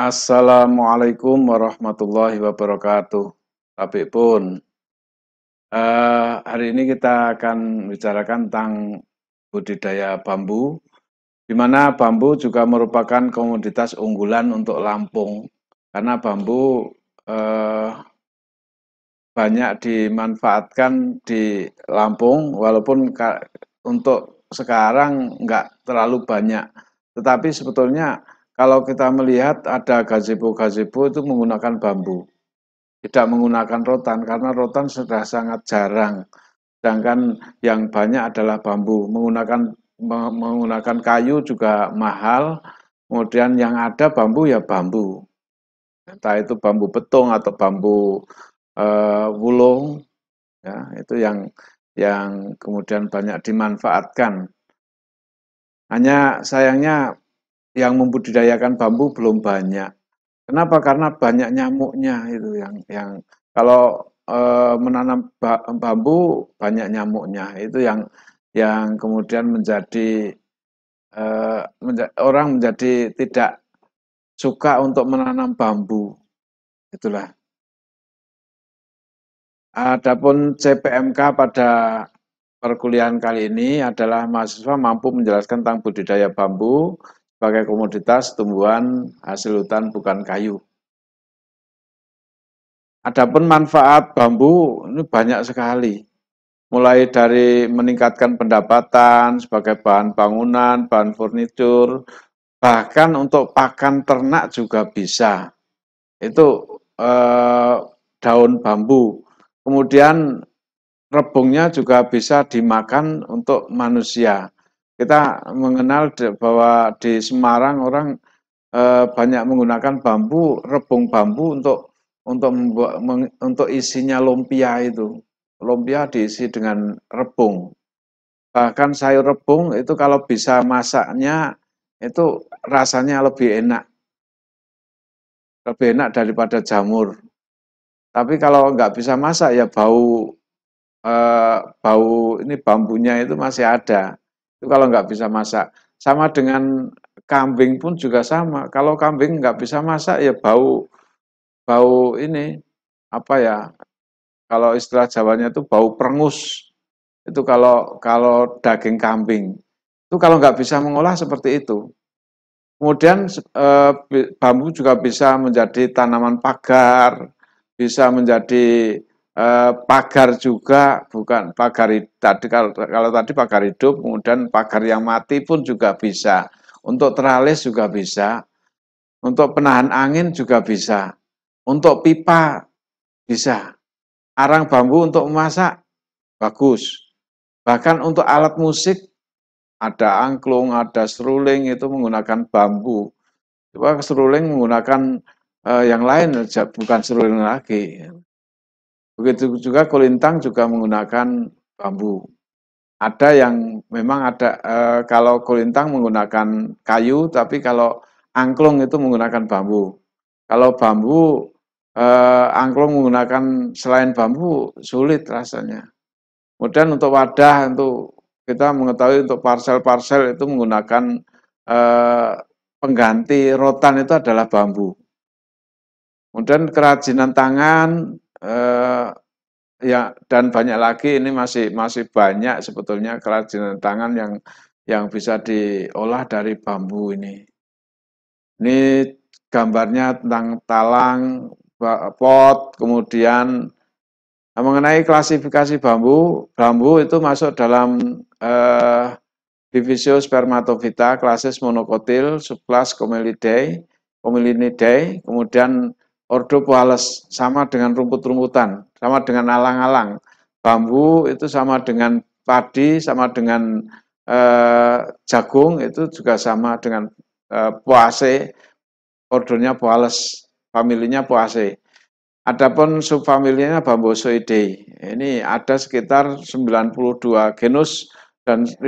Assalamualaikum warahmatullahi wabarakatuh. Tapi pun uh, hari ini kita akan bicarakan tentang budidaya bambu, di mana bambu juga merupakan komoditas unggulan untuk Lampung karena bambu uh, banyak dimanfaatkan di Lampung, walaupun untuk sekarang nggak terlalu banyak, tetapi sebetulnya kalau kita melihat ada gazebo-gazebo itu menggunakan bambu. Tidak menggunakan rotan, karena rotan sudah sangat jarang. Sedangkan yang banyak adalah bambu. Menggunakan menggunakan kayu juga mahal. Kemudian yang ada bambu ya bambu. Entah itu bambu betung atau bambu uh, wulung ya itu yang yang kemudian banyak dimanfaatkan hanya sayangnya yang membudidayakan bambu belum banyak. Kenapa? Karena banyak nyamuknya itu yang yang kalau e, menanam bambu banyak nyamuknya itu yang yang kemudian menjadi e, menja orang menjadi tidak suka untuk menanam bambu. Itulah. Adapun CPMK pada perkuliahan kali ini adalah mahasiswa mampu menjelaskan tentang budidaya bambu, sebagai komoditas tumbuhan hasil hutan bukan kayu. Adapun manfaat bambu ini banyak sekali. Mulai dari meningkatkan pendapatan sebagai bahan bangunan, bahan furnitur, bahkan untuk pakan ternak juga bisa. Itu eh, daun bambu. Kemudian rebungnya juga bisa dimakan untuk manusia kita mengenal bahwa di Semarang orang eh, banyak menggunakan bambu, rebung bambu untuk untuk membuat, untuk isinya lumpia itu. Lumpia diisi dengan rebung. Bahkan sayur rebung itu kalau bisa masaknya itu rasanya lebih enak. Lebih enak daripada jamur. Tapi kalau nggak bisa masak ya bau eh, bau ini bambunya itu masih ada itu kalau nggak bisa masak. Sama dengan kambing pun juga sama. Kalau kambing nggak bisa masak ya bau bau ini apa ya? Kalau istilah Jawanya itu bau perengus. Itu kalau kalau daging kambing. Itu kalau nggak bisa mengolah seperti itu. Kemudian e, bambu juga bisa menjadi tanaman pagar, bisa menjadi Eh, pagar juga bukan pagar tadi kalau, kalau tadi pagar hidup kemudian pagar yang mati pun juga bisa untuk teralis juga bisa untuk penahan angin juga bisa untuk pipa bisa arang bambu untuk memasak bagus bahkan untuk alat musik ada angklung, ada seruling itu menggunakan bambu. Coba seruling menggunakan uh, yang lain, bukan seruling lagi. Begitu juga kulintang juga menggunakan bambu. Ada yang memang ada e, kalau kulintang menggunakan kayu, tapi kalau angklung itu menggunakan bambu. Kalau bambu e, angklung menggunakan selain bambu sulit rasanya. Kemudian untuk wadah untuk kita mengetahui untuk parsel-parsel itu menggunakan e, pengganti rotan itu adalah bambu. Kemudian kerajinan tangan eh, ya dan banyak lagi ini masih masih banyak sebetulnya kerajinan tangan yang yang bisa diolah dari bambu ini. Ini gambarnya tentang talang, pot, kemudian eh, mengenai klasifikasi bambu, bambu itu masuk dalam eh, divisio spermatofita, klasis monokotil, subklas comelidae, comelidae, kemudian Ordo Puales sama dengan rumput-rumputan, sama dengan alang-alang. Bambu itu sama dengan padi, sama dengan eh, jagung, itu juga sama dengan eh, puase. Ordonya Puales, familinya puase. Adapun subfamilinya Bambosoidae. Ini ada sekitar 92 genus dan 5000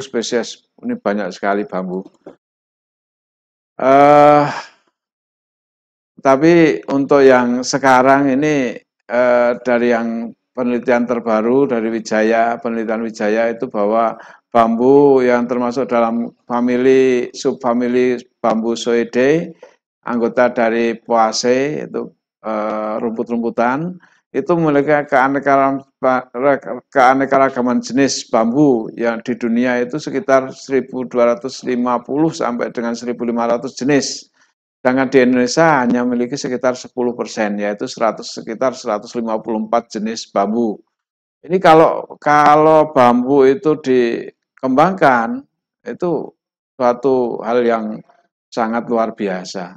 spesies. Ini banyak sekali bambu. uh, tapi untuk yang sekarang ini eh, dari yang penelitian terbaru dari Wijaya, penelitian Wijaya itu bahwa bambu yang termasuk dalam famili subfamili bambu soide, anggota dari poase itu eh, rumput-rumputan, itu memiliki keanekaragaman jenis bambu yang di dunia itu sekitar 1250 sampai dengan 1500 jenis. Sedangkan di Indonesia hanya memiliki sekitar 10 persen, yaitu 100, sekitar 154 jenis bambu. Ini kalau kalau bambu itu dikembangkan, itu suatu hal yang sangat luar biasa.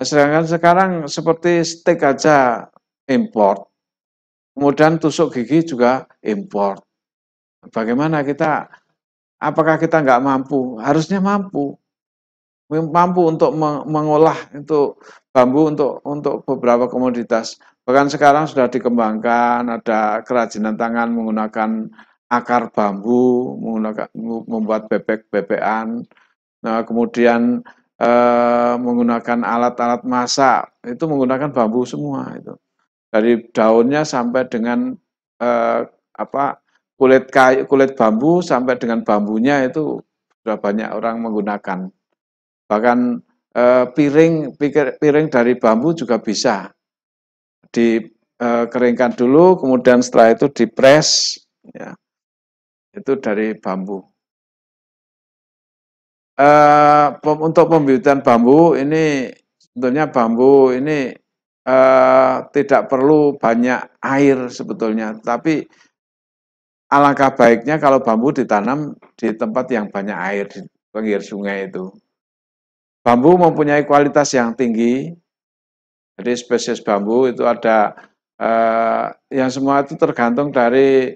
Nah, sedangkan sekarang seperti steak aja import, kemudian tusuk gigi juga import. Bagaimana kita, apakah kita nggak mampu? Harusnya mampu mampu untuk mengolah itu bambu untuk untuk beberapa komoditas. Bahkan sekarang sudah dikembangkan ada kerajinan tangan menggunakan akar bambu, menggunakan membuat bebek-bebekan. Nah, kemudian eh, menggunakan alat-alat masak itu menggunakan bambu semua itu. Dari daunnya sampai dengan eh, apa kulit kayu kulit bambu sampai dengan bambunya itu sudah banyak orang menggunakan bahkan eh, piring piring dari bambu juga bisa dikeringkan eh, dulu kemudian setelah itu dipres ya itu dari bambu eh, untuk pembibitan bambu ini sebetulnya bambu ini tidak perlu banyak air sebetulnya tapi alangkah baiknya kalau bambu ditanam di tempat yang banyak air di pinggir sungai itu Bambu mempunyai kualitas yang tinggi. Jadi spesies bambu itu ada eh, yang semua itu tergantung dari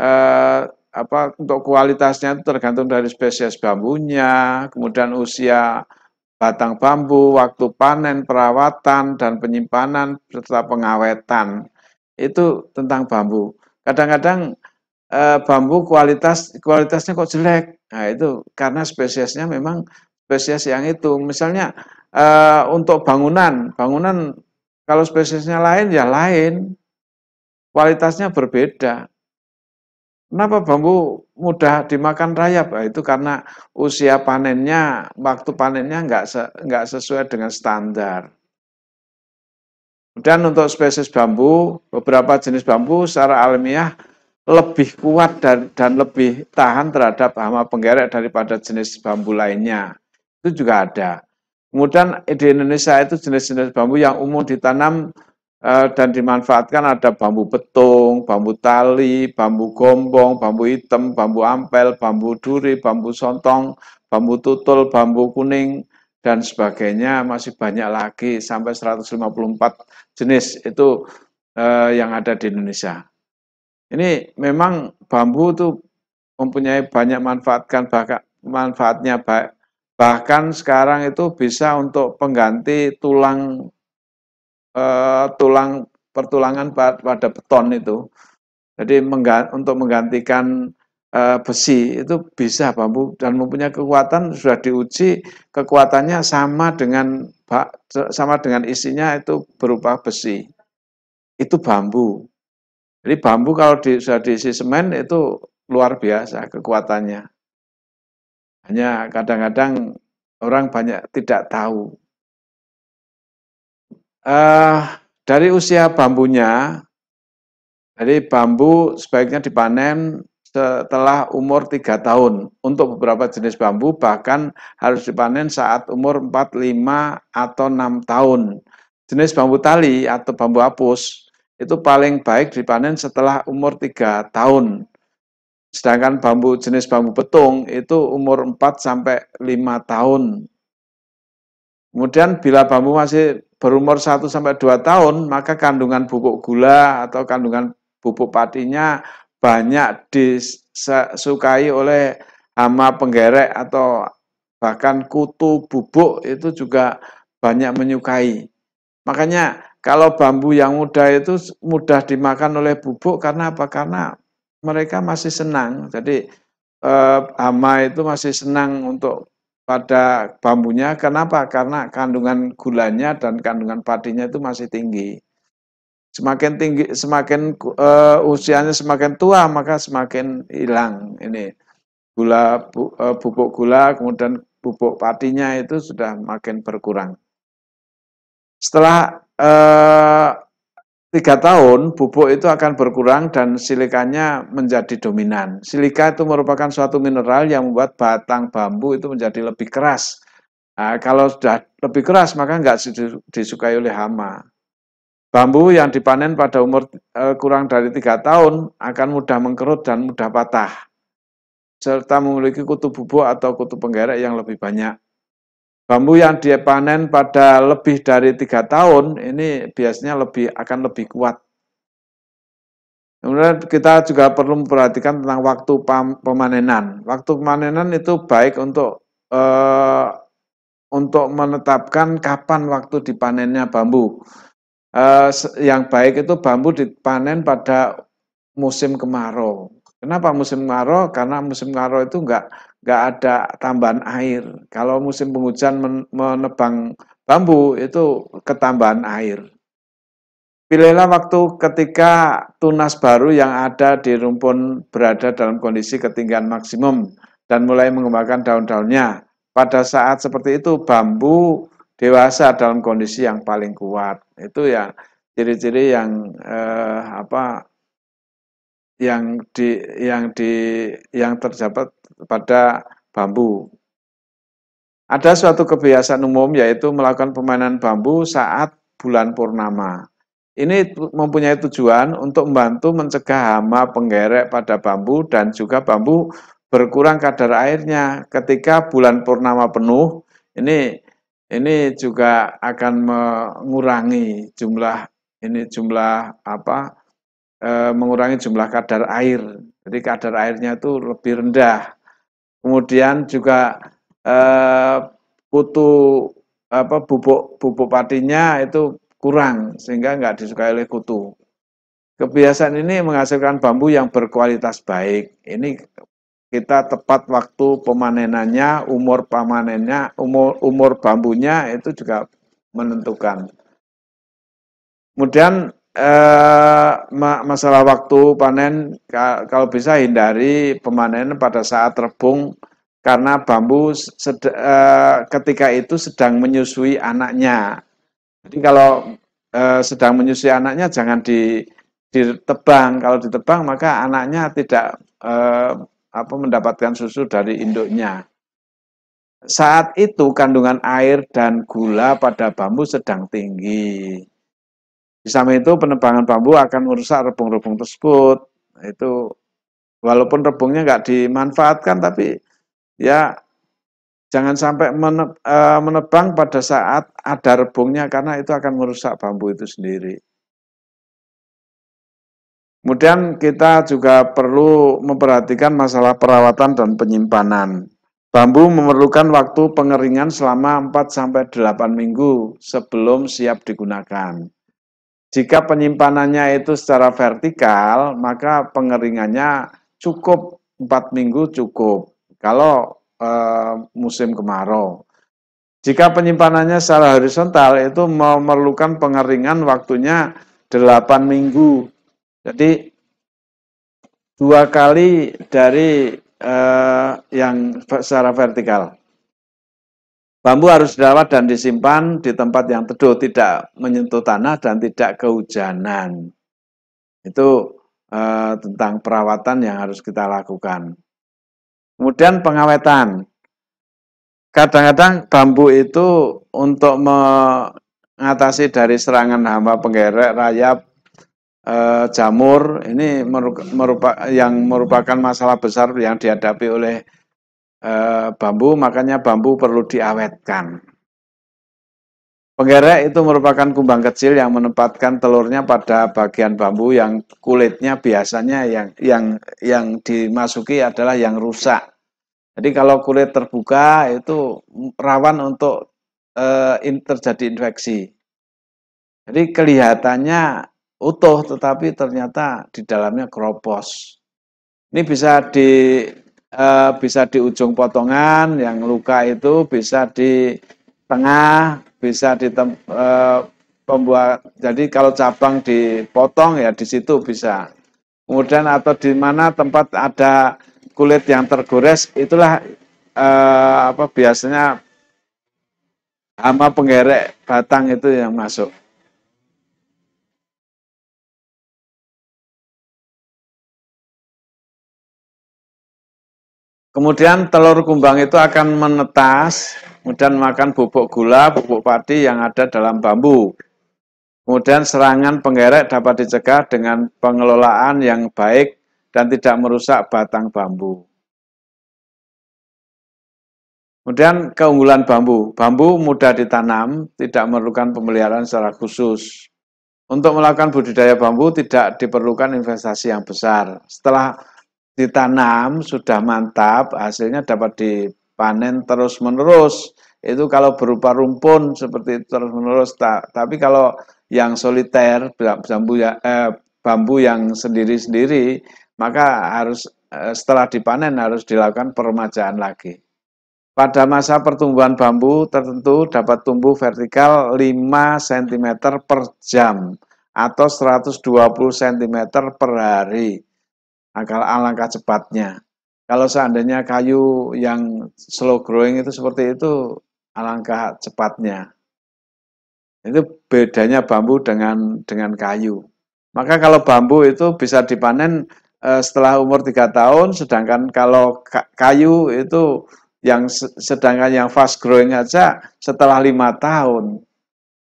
eh, apa untuk kualitasnya itu tergantung dari spesies bambunya, kemudian usia batang bambu, waktu panen, perawatan dan penyimpanan serta pengawetan. Itu tentang bambu. Kadang-kadang eh, bambu kualitas kualitasnya kok jelek. Nah, itu karena spesiesnya memang spesies yang itu. Misalnya uh, untuk bangunan, bangunan kalau spesiesnya lain ya lain, kualitasnya berbeda. Kenapa bambu mudah dimakan rayap? itu karena usia panennya, waktu panennya nggak se, nggak sesuai dengan standar. Kemudian untuk spesies bambu, beberapa jenis bambu secara alamiah lebih kuat dan, dan lebih tahan terhadap hama penggerek daripada jenis bambu lainnya. Itu juga ada. Kemudian di Indonesia itu jenis-jenis bambu yang umum ditanam eh, dan dimanfaatkan ada bambu petung, bambu tali, bambu gombong, bambu hitam, bambu ampel, bambu duri, bambu sontong, bambu tutul, bambu kuning, dan sebagainya masih banyak lagi sampai 154 jenis itu eh, yang ada di Indonesia. Ini memang bambu itu mempunyai banyak manfaatkan bahkan manfaatnya baik bahkan sekarang itu bisa untuk pengganti tulang eh, tulang pertulangan pada beton itu jadi menggant, untuk menggantikan eh, besi itu bisa bambu dan mempunyai kekuatan sudah diuji kekuatannya sama dengan sama dengan isinya itu berupa besi itu bambu jadi bambu kalau di, sudah diisi semen itu luar biasa kekuatannya hanya kadang-kadang orang banyak tidak tahu. Uh, dari usia bambunya, dari bambu sebaiknya dipanen setelah umur 3 tahun. Untuk beberapa jenis bambu bahkan harus dipanen saat umur 4, 5, atau 6 tahun. Jenis bambu tali atau bambu apus itu paling baik dipanen setelah umur 3 tahun. Sedangkan bambu jenis bambu betung itu umur 4 sampai 5 tahun. Kemudian bila bambu masih berumur 1 sampai 2 tahun, maka kandungan pupuk gula atau kandungan pupuk patinya banyak disukai oleh hama penggerek atau bahkan kutu bubuk itu juga banyak menyukai. Makanya kalau bambu yang muda itu mudah dimakan oleh bubuk karena apa? Karena mereka masih senang. Jadi eh, hama itu masih senang untuk pada bambunya. Kenapa? Karena kandungan gulanya dan kandungan padinya itu masih tinggi. Semakin tinggi, semakin uh, usianya semakin tua, maka semakin hilang ini gula bu, uh, eh, pupuk gula, kemudian pupuk padinya itu sudah makin berkurang. Setelah uh, tiga tahun bubuk itu akan berkurang dan silikanya menjadi dominan. Silika itu merupakan suatu mineral yang membuat batang bambu itu menjadi lebih keras. Nah, kalau sudah lebih keras maka nggak disukai oleh hama. Bambu yang dipanen pada umur eh, kurang dari tiga tahun akan mudah mengkerut dan mudah patah, serta memiliki kutu bubuk atau kutu penggerak yang lebih banyak. Bambu yang dia panen pada lebih dari tiga tahun ini biasanya lebih akan lebih kuat. Kemudian kita juga perlu memperhatikan tentang waktu pemanenan. Waktu pemanenan itu baik untuk eh, untuk menetapkan kapan waktu dipanennya bambu. Eh, yang baik itu bambu dipanen pada musim kemarau. Kenapa musim kemarau? Karena musim kemarau itu enggak nggak ada tambahan air. Kalau musim penghujan menebang bambu itu ketambahan air. Pilihlah waktu ketika tunas baru yang ada di rumpun berada dalam kondisi ketinggian maksimum dan mulai mengembangkan daun-daunnya. Pada saat seperti itu bambu dewasa dalam kondisi yang paling kuat. Itu ya ciri-ciri yang eh, apa yang di yang di yang terdapat pada bambu. Ada suatu kebiasaan umum yaitu melakukan pemainan bambu saat bulan purnama. Ini mempunyai tujuan untuk membantu mencegah hama penggerek pada bambu dan juga bambu berkurang kadar airnya ketika bulan purnama penuh. Ini ini juga akan mengurangi jumlah ini jumlah apa e, mengurangi jumlah kadar air. Jadi kadar airnya itu lebih rendah Kemudian juga eh, kutu apa bubuk bubuk patinya itu kurang sehingga nggak disukai oleh kutu. Kebiasaan ini menghasilkan bambu yang berkualitas baik. Ini kita tepat waktu pemanenannya, umur pamanennya, umur umur bambunya itu juga menentukan. Kemudian eh, masalah waktu panen kalau bisa hindari pemanen pada saat rebung karena bambu sed, eh, ketika itu sedang menyusui anaknya. Jadi kalau eh, sedang menyusui anaknya jangan di ditebang. Kalau ditebang maka anaknya tidak eh, apa mendapatkan susu dari induknya. Saat itu kandungan air dan gula pada bambu sedang tinggi. Di samping itu penebangan bambu akan merusak rebung-rebung tersebut. Nah, itu walaupun rebungnya nggak dimanfaatkan tapi ya jangan sampai eh, menebang pada saat ada rebungnya karena itu akan merusak bambu itu sendiri. Kemudian kita juga perlu memperhatikan masalah perawatan dan penyimpanan. Bambu memerlukan waktu pengeringan selama 4 8 minggu sebelum siap digunakan. Jika penyimpanannya itu secara vertikal, maka pengeringannya cukup 4 minggu cukup. Kalau e, musim kemarau. Jika penyimpanannya secara horizontal itu memerlukan pengeringan waktunya 8 minggu. Jadi dua kali dari e, yang secara vertikal. Bambu harus dirawat dan disimpan di tempat yang teduh, tidak menyentuh tanah dan tidak kehujanan. Itu e, tentang perawatan yang harus kita lakukan. Kemudian pengawetan. Kadang-kadang bambu itu untuk mengatasi dari serangan hama penggerek, rayap, e, jamur, ini merupakan yang merupakan masalah besar yang dihadapi oleh Eh, bambu, makanya bambu perlu diawetkan. Penggerek itu merupakan kumbang kecil yang menempatkan telurnya pada bagian bambu yang kulitnya biasanya yang yang yang dimasuki adalah yang rusak. Jadi kalau kulit terbuka itu rawan untuk eh, in, terjadi infeksi. Jadi kelihatannya utuh tetapi ternyata di dalamnya keropos. Ini bisa di e, bisa di ujung potongan, yang luka itu bisa di tengah, bisa di e, pembuat. Jadi kalau cabang dipotong ya di situ bisa. Kemudian atau di mana tempat ada kulit yang tergores, itulah e, apa biasanya hama penggerek batang itu yang masuk. Kemudian telur kumbang itu akan menetas, kemudian makan bubuk gula, bubuk padi yang ada dalam bambu. Kemudian serangan penggerek dapat dicegah dengan pengelolaan yang baik dan tidak merusak batang bambu. Kemudian keunggulan bambu. Bambu mudah ditanam, tidak memerlukan pemeliharaan secara khusus. Untuk melakukan budidaya bambu tidak diperlukan investasi yang besar. Setelah ditanam sudah mantap, hasilnya dapat dipanen terus-menerus. Itu kalau berupa rumpun seperti itu terus-menerus. tapi kalau yang soliter, bambu, ya, eh, bambu yang sendiri-sendiri, maka harus eh, setelah dipanen harus dilakukan peremajaan lagi. Pada masa pertumbuhan bambu tertentu dapat tumbuh vertikal 5 cm per jam atau 120 cm per hari akal alangkah cepatnya. Kalau seandainya kayu yang slow growing itu seperti itu, alangkah cepatnya. Itu bedanya bambu dengan dengan kayu. Maka kalau bambu itu bisa dipanen eh, setelah umur tiga tahun, sedangkan kalau kayu itu yang sedangkan yang fast growing aja setelah lima tahun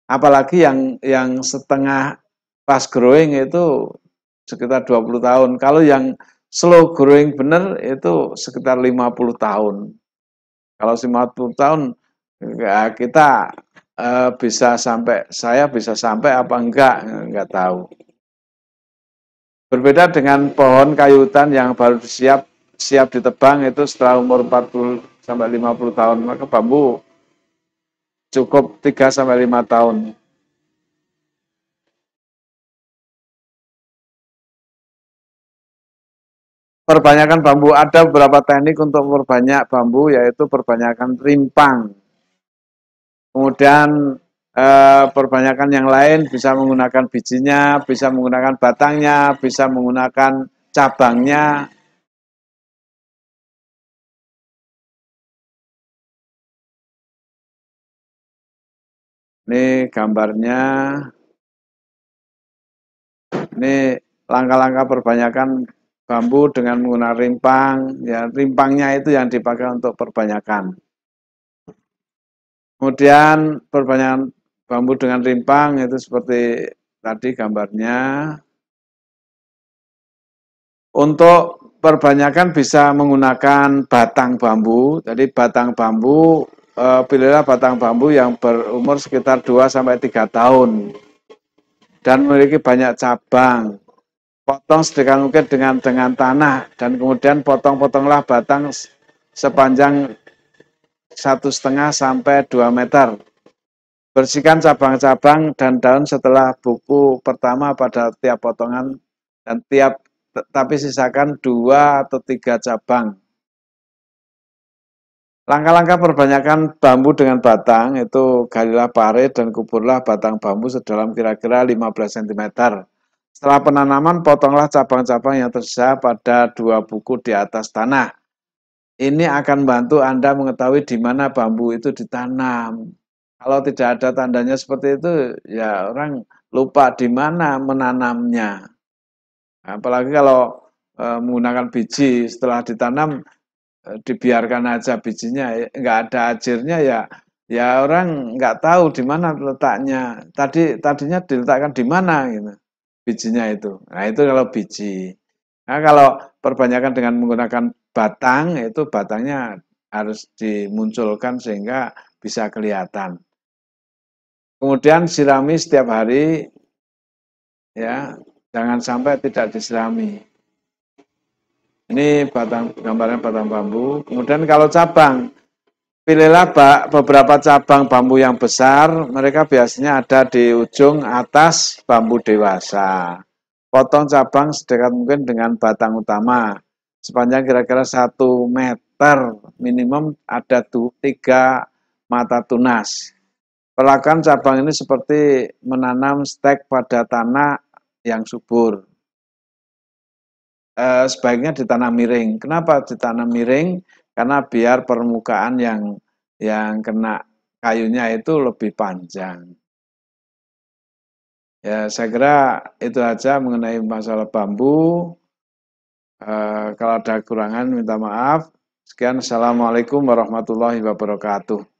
apalagi yang yang setengah fast growing itu sekitar 20 tahun. Kalau yang slow growing benar itu sekitar 50 tahun. Kalau 50 tahun ya kita eh, bisa sampai saya bisa sampai apa enggak enggak tahu. Berbeda dengan pohon kayu hutan yang baru siap siap ditebang itu setelah umur 40 sampai 50 tahun, maka bambu cukup 3 sampai 5 tahun. Perbanyakan bambu ada beberapa teknik untuk perbanyak bambu yaitu perbanyakan rimpang. Kemudian eh, perbanyakan yang lain bisa menggunakan bijinya, bisa menggunakan batangnya, bisa menggunakan cabangnya. Ini gambarnya. Ini langkah-langkah perbanyakan bambu dengan menggunakan rimpang. Ya, rimpangnya itu yang dipakai untuk perbanyakan. Kemudian perbanyakan bambu dengan rimpang itu seperti tadi gambarnya. Untuk perbanyakan bisa menggunakan batang bambu. Jadi batang bambu, e, pilihlah batang bambu yang berumur sekitar 2-3 tahun. Dan memiliki banyak cabang potong sedekat mungkin dengan dengan tanah dan kemudian potong-potonglah batang sepanjang satu setengah sampai dua meter. Bersihkan cabang-cabang dan daun setelah buku pertama pada tiap potongan dan tiap tapi sisakan dua atau tiga cabang. Langkah-langkah perbanyakan bambu dengan batang, itu galilah parit dan kuburlah batang bambu sedalam kira-kira 15 cm. Setelah penanaman, potonglah cabang-cabang yang tersisa pada dua buku di atas tanah. Ini akan membantu Anda mengetahui di mana bambu itu ditanam. Kalau tidak ada tandanya seperti itu, ya orang lupa di mana menanamnya. Apalagi kalau e, menggunakan biji setelah ditanam e, dibiarkan aja bijinya, ya, nggak ada ajirnya ya ya orang nggak tahu di mana letaknya. Tadi tadinya diletakkan di mana gitu bijinya itu. Nah, itu kalau biji. Nah, kalau perbanyakan dengan menggunakan batang, itu batangnya harus dimunculkan sehingga bisa kelihatan. Kemudian sirami setiap hari, ya jangan sampai tidak disirami. Ini batang gambarnya batang bambu. Kemudian kalau cabang, Pilihlah bak, beberapa cabang bambu yang besar, mereka biasanya ada di ujung atas bambu dewasa. Potong cabang sedekat mungkin dengan batang utama. Sepanjang kira-kira 1 meter minimum ada tuh tiga mata tunas. Pelakan cabang ini seperti menanam stek pada tanah yang subur. E, sebaiknya ditanam miring. Kenapa ditanam miring? karena biar permukaan yang yang kena kayunya itu lebih panjang. Ya, saya kira itu aja mengenai masalah bambu. E, kalau ada kekurangan minta maaf. Sekian, Assalamualaikum warahmatullahi wabarakatuh.